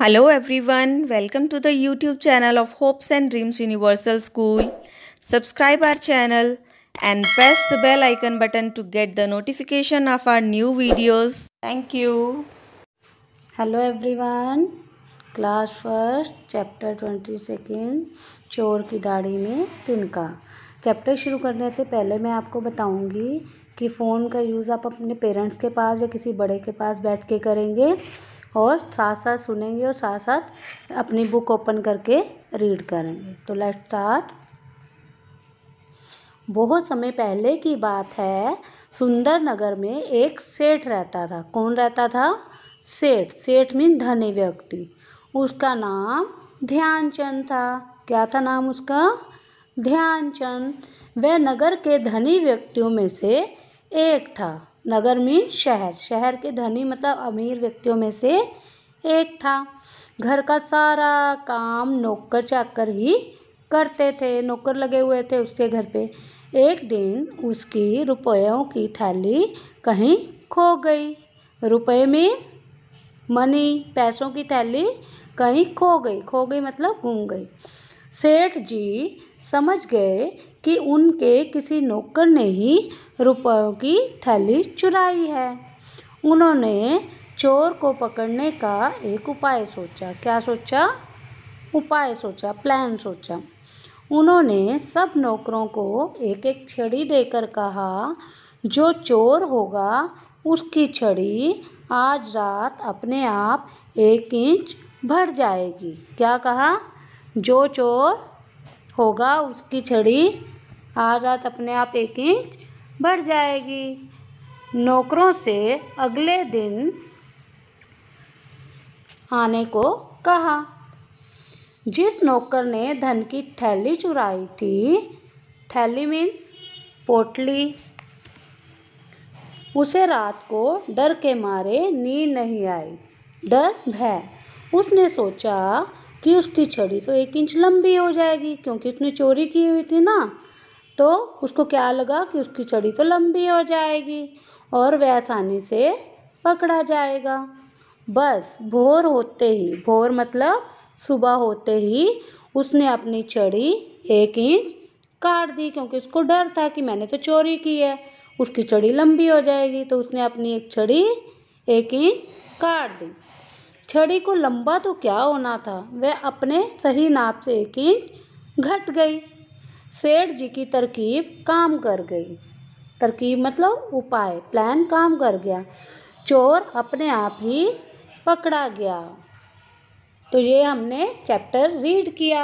Hello everyone welcome to the YouTube channel of hopes and dreams universal school subscribe our channel and press the bell icon button to get the notification of our new videos thank you hello everyone class first chapter twenty second चोर की दाढ़ी में तिनका chapter शुरू करने से पहले मैं आपको बताऊँगी कि फ़ोन का यूज़ आप अपने पेरेंट्स के पास या किसी बड़े के पास बैठ के करेंगे और साथ साथ सुनेंगे और साथ साथ अपनी बुक ओपन करके रीड करेंगे तो लेट स्टार्ट बहुत समय पहले की बात है सुंदर नगर में एक सेठ रहता था कौन रहता था सेठ सेठ मीन धनी व्यक्ति उसका नाम ध्यानचंद था क्या था नाम उसका ध्यानचंद वह नगर के धनी व्यक्तियों में से एक था नगर मीन शहर शहर के धनी मतलब अमीर व्यक्तियों में से एक था घर का सारा काम नौकर चाकर ही करते थे नौकर लगे हुए थे उसके घर पे एक दिन उसकी रुपयों की थैली कहीं खो गई रुपये मीन्स मनी पैसों की थैली कहीं खो गई खो गई मतलब घूम गई सेठ जी समझ गए कि उनके किसी नौकर ने ही रुपयों की थैली चुराई है उन्होंने चोर को पकड़ने का एक उपाय सोचा क्या सोचा उपाय सोचा प्लान सोचा उन्होंने सब नौकरों को एक एक छड़ी देकर कहा जो चोर होगा उसकी छड़ी आज रात अपने आप एक इंच भर जाएगी क्या कहा जो चोर होगा उसकी छड़ी आज रात अपने आप एक इंच बढ़ जाएगी नौकरों से अगले दिन आने को कहा जिस नौकर ने धन की थैली चुराई थी थैली मीन्स पोटली उसे रात को डर के मारे नींद नहीं आई डर भय उसने सोचा कि उसकी छड़ी तो एक इंच लंबी हो जाएगी क्योंकि उसने चोरी की हुई थी ना तो उसको क्या लगा कि उसकी छड़ी तो लंबी हो जाएगी और वह आसानी से पकड़ा जाएगा बस भोर होते ही भोर मतलब सुबह होते ही उसने अपनी छड़ी एक इंच काट दी क्योंकि उसको डर था कि मैंने तो चोरी की है उसकी छड़ी लंबी हो जाएगी तो उसने अपनी एक छड़ी एक इंच काट दी छड़ी को लंबा तो क्या होना था वह अपने सही नाप से एक इंच घट गई सेठ जी की तरकीब काम कर गई तरकीब मतलब उपाय प्लान काम कर गया चोर अपने आप ही पकड़ा गया तो ये हमने चैप्टर रीड किया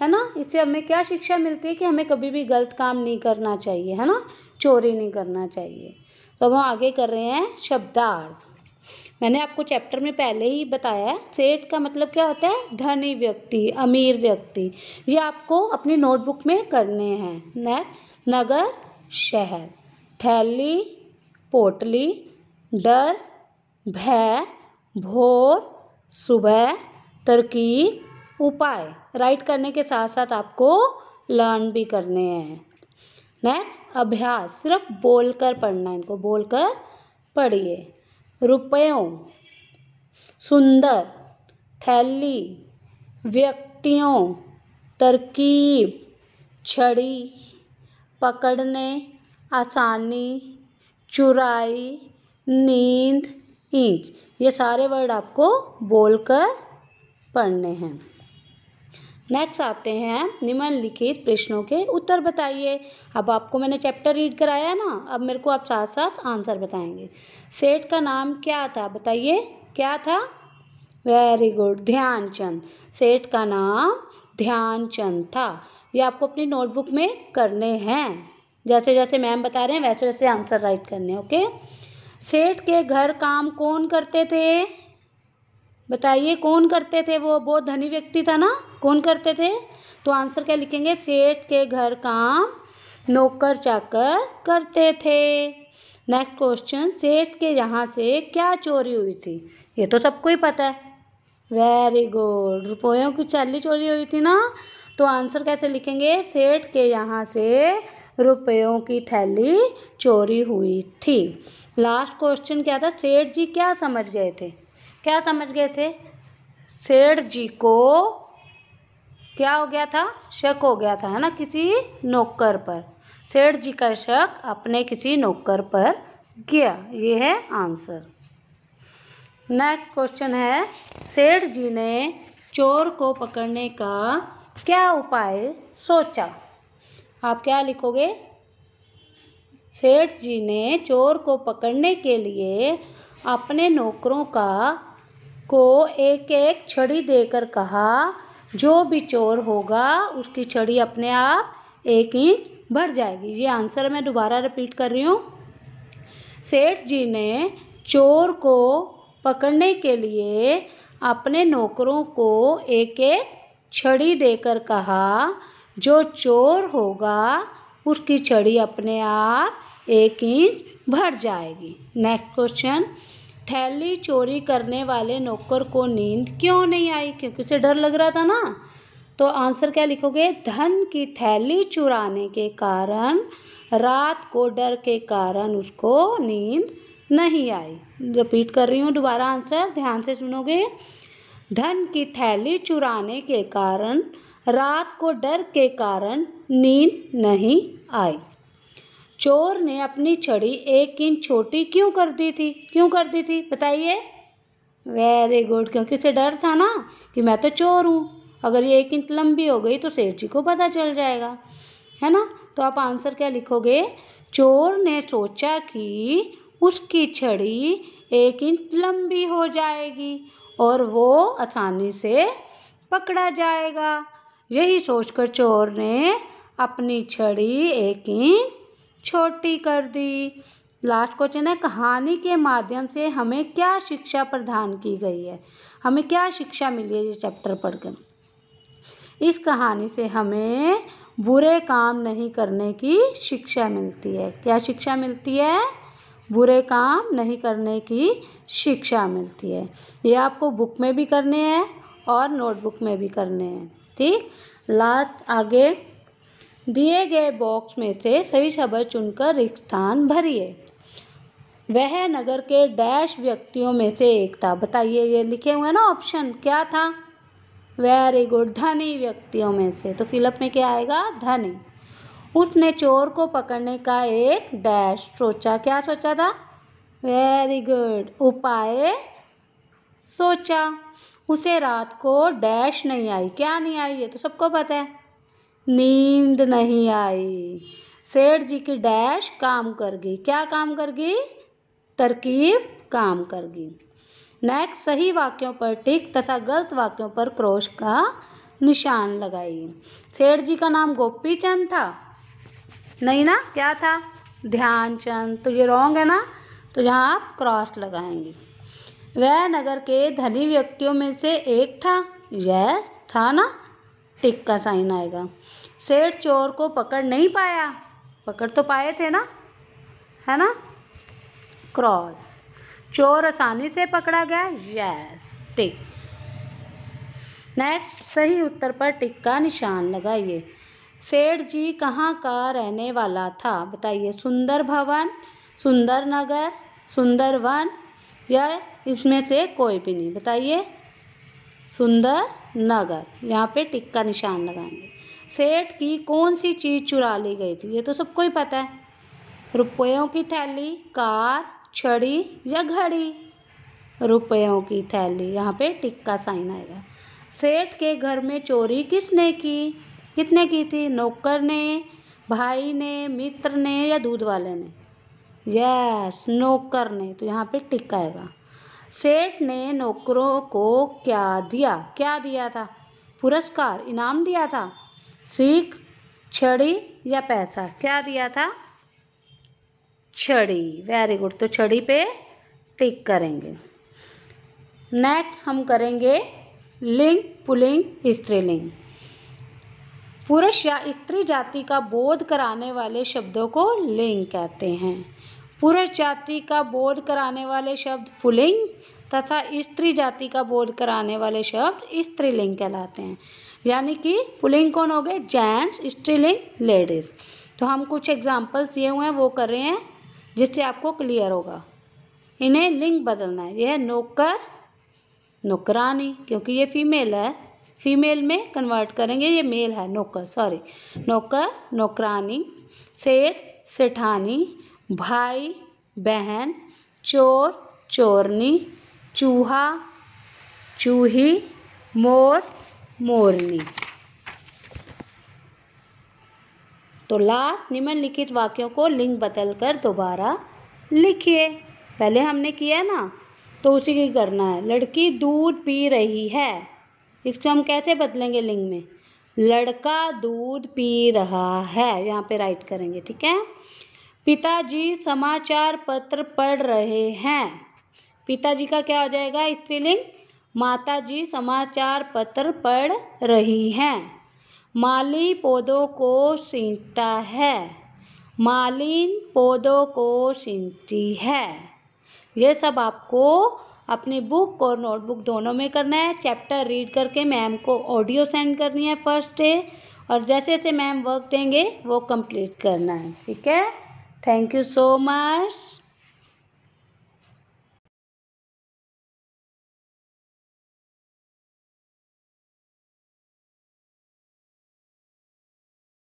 है ना इससे हमें क्या शिक्षा मिलती है कि हमें कभी भी गलत काम नहीं करना चाहिए है ना चोरी नहीं करना चाहिए तो हम आगे कर रहे हैं शब्दार्थ मैंने आपको चैप्टर में पहले ही बताया है सेठ का मतलब क्या होता है धनी व्यक्ति अमीर व्यक्ति ये आपको अपनी नोटबुक में करने हैं नगर शहर थैली पोटली डर भय भोर सुबह तरकीब उपाय राइट करने के साथ साथ आपको लर्न भी करने हैं नेक्स्ट अभ्यास सिर्फ बोलकर पढ़ना इनको बोलकर पढ़िए रुपयों सुंदर थैली व्यक्तियों तरकीब छड़ी पकड़ने आसानी चुराई नींद इंच ये सारे वर्ड आपको बोलकर पढ़ने हैं नेक्स्ट आते हैं निम्नलिखित प्रश्नों के उत्तर बताइए अब आपको मैंने चैप्टर रीड कराया ना अब मेरे को आप साथ साथ आंसर बताएंगे सेठ का नाम क्या था बताइए क्या था वेरी गुड ध्यानचंद सेठ का नाम ध्यानचंद था ये आपको अपनी नोटबुक में करने हैं जैसे जैसे मैम बता रहे हैं वैसे वैसे आंसर राइट करने ओके सेठ के घर काम कौन करते थे बताइए कौन करते थे वो बहुत धनी व्यक्ति था ना कौन करते थे तो आंसर क्या लिखेंगे सेठ के घर काम नौकर चाकर करते थे नेक्स्ट क्वेश्चन सेठ के यहाँ से क्या चोरी हुई थी ये तो सबको ही पता है वेरी गुड रुपयों की चाली चोरी हुई थी ना तो आंसर कैसे लिखेंगे सेठ के यहाँ से रुपयों की थैली चोरी हुई थी लास्ट क्वेश्चन क्या था सेठ जी क्या समझ गए थे क्या समझ गए थे सेठ जी को क्या हो गया था शक हो गया था है ना किसी नौकर पर सेठ जी का शक अपने किसी नौकर पर गया ये है आंसर नेक्स्ट क्वेश्चन है सेठ जी ने चोर को पकड़ने का क्या उपाय सोचा आप क्या लिखोगे सेठ जी ने चोर को पकड़ने के लिए अपने नौकरों का को एक एक छड़ी देकर कहा जो भी चोर होगा उसकी छड़ी अपने आप एक इंच बढ़ जाएगी ये आंसर मैं दोबारा रिपीट कर रही हूँ सेठ जी ने चोर को पकड़ने के लिए अपने नौकरों को एक एक छड़ी देकर कहा जो चोर होगा उसकी छड़ी अपने आप एक इंच भर जाएगी नेक्स्ट क्वेश्चन थैली चोरी करने वाले नौकर को नींद क्यों नहीं आई क्योंकि उसे डर लग रहा था ना तो आंसर क्या लिखोगे धन की थैली चुराने के कारण रात को डर के कारण उसको नींद नहीं आई रिपीट कर रही हूँ दोबारा आंसर ध्यान से सुनोगे धन की थैली चुराने के कारण रात को डर के कारण नींद नहीं आई चोर ने अपनी छड़ी एक इंच छोटी क्यों कर दी थी क्यों कर दी थी बताइए वेरी गुड क्योंकि उसे डर था ना कि मैं तो चोर हूँ अगर ये एक इंच लंबी हो गई तो सेठ जी को पता चल जाएगा है ना तो आप आंसर क्या लिखोगे चोर ने सोचा कि उसकी छड़ी एक इंच लंबी हो जाएगी और वो आसानी से पकड़ा जाएगा यही सोचकर चोर ने अपनी छड़ी एक इंच छोटी कर दी लास्ट क्वेश्चन है कहानी के माध्यम से हमें क्या शिक्षा प्रदान की गई है हमें क्या शिक्षा मिली है ये चैप्टर पढ़ के इस कहानी से हमें बुरे काम नहीं करने की शिक्षा मिलती है क्या शिक्षा मिलती है बुरे काम नहीं करने की शिक्षा मिलती है ये आपको बुक में भी करने हैं और नोटबुक में भी करने हैं ठीक लास्ट आगे दिए गए बॉक्स में से सही शब्द चुनकर रिक्त स्थान भरिए वह नगर के डैश व्यक्तियों में से एक था बताइए ये लिखे हुए ना ऑप्शन क्या था वेरी गुड धनी व्यक्तियों में से तो फिलअप में क्या आएगा धनी उसने चोर को पकड़ने का एक डैश सोचा क्या सोचा था वेरी गुड उपाय सोचा उसे रात को डैश नहीं आई क्या नहीं आई ये तो सबको पता है नींद नहीं आई सेठ जी की डैश काम कर गई क्या काम कर गई तरकीब काम कर गई नेक्स्ट सही वाक्यों पर टिक तथा गलत वाक्यों पर क्रोश का निशान लगाइए सेठ जी का नाम गोपी चंद था नहीं ना क्या था ध्यानचंद तो ये रॉन्ग है ना तो यहाँ आप क्रॉस लगाएंगे वह नगर के धनी व्यक्तियों में से एक था यस था ना टिक का साइन आएगा सेठ चोर को पकड़ नहीं पाया पकड़ तो पाए थे ना है ना क्रॉस चोर आसानी से पकड़ा गया यस टिक नेक्स्ट सही उत्तर पर टिक का निशान लगाइए सेठ जी कहाँ का रहने वाला था बताइए सुंदर भवन सुंदर नगर सुंदर वन या इसमें से कोई भी नहीं बताइए सुंदर नगर यहाँ पे टिक का निशान लगाएंगे सेठ की कौन सी चीज़ चुरा ली गई थी ये तो सबको ही पता है रुपयों की थैली कार छड़ी या घड़ी रुपयों की थैली यहाँ पे टिक का साइन आएगा सेठ के घर में चोरी किसने की कितने की थी नौकर ने भाई ने मित्र ने या दूध वाले ने यस नौकर ने तो यहाँ पे टिक आएगा सेठ ने नौकरों को क्या दिया क्या दिया था पुरस्कार इनाम दिया था सीख छड़ी या पैसा क्या दिया था छड़ी वेरी गुड तो छड़ी पे टिक करेंगे नेक्स्ट हम करेंगे लिंग पुलिंग स्त्रीलिंग पुरुष या स्त्री जाति का बोध कराने वाले शब्दों को लिंग कहते हैं पुरुष जाति का बोध कराने वाले शब्द पुलिंग तथा स्त्री जाति का बोध कराने वाले शब्द स्त्रीलिंग कहलाते हैं यानी कि पुलिंग कौन हो गए जेंट्स स्त्रीलिंग लेडीज तो हम कुछ एग्जाम्पल्स ये हुए हैं वो कर रहे हैं जिससे आपको क्लियर होगा इन्हें लिंग बदलना है यह नौकर नौकरानी क्योंकि ये फीमेल है फीमेल में कन्वर्ट करेंगे ये मेल है नौकर सॉरी नौकर नौकरानी सेठ सेठानी भाई बहन चोर चोरनी चूहा चूही मोर मोरनी तो लास्ट निम्नलिखित वाक्यों को लिंग बदल कर दोबारा लिखिए पहले हमने किया ना तो उसी की करना है लड़की दूध पी रही है इसको हम कैसे बदलेंगे लिंग में लड़का दूध पी रहा है यहाँ पे राइट करेंगे ठीक है पिताजी समाचार पत्र पढ़ रहे हैं पिताजी का क्या हो जाएगा स्त्रीलिंग माता जी समाचार पत्र पढ़ रही हैं माली पौधों को सींचता है मालिन पौधों को सींचती है ये सब आपको अपनी बुक और नोटबुक दोनों में करना है चैप्टर रीड करके मैम को ऑडियो सेंड करनी है फर्स्ट डे और जैसे जैसे मैम वर्क देंगे वो कंप्लीट करना है ठीक है Thank you so much.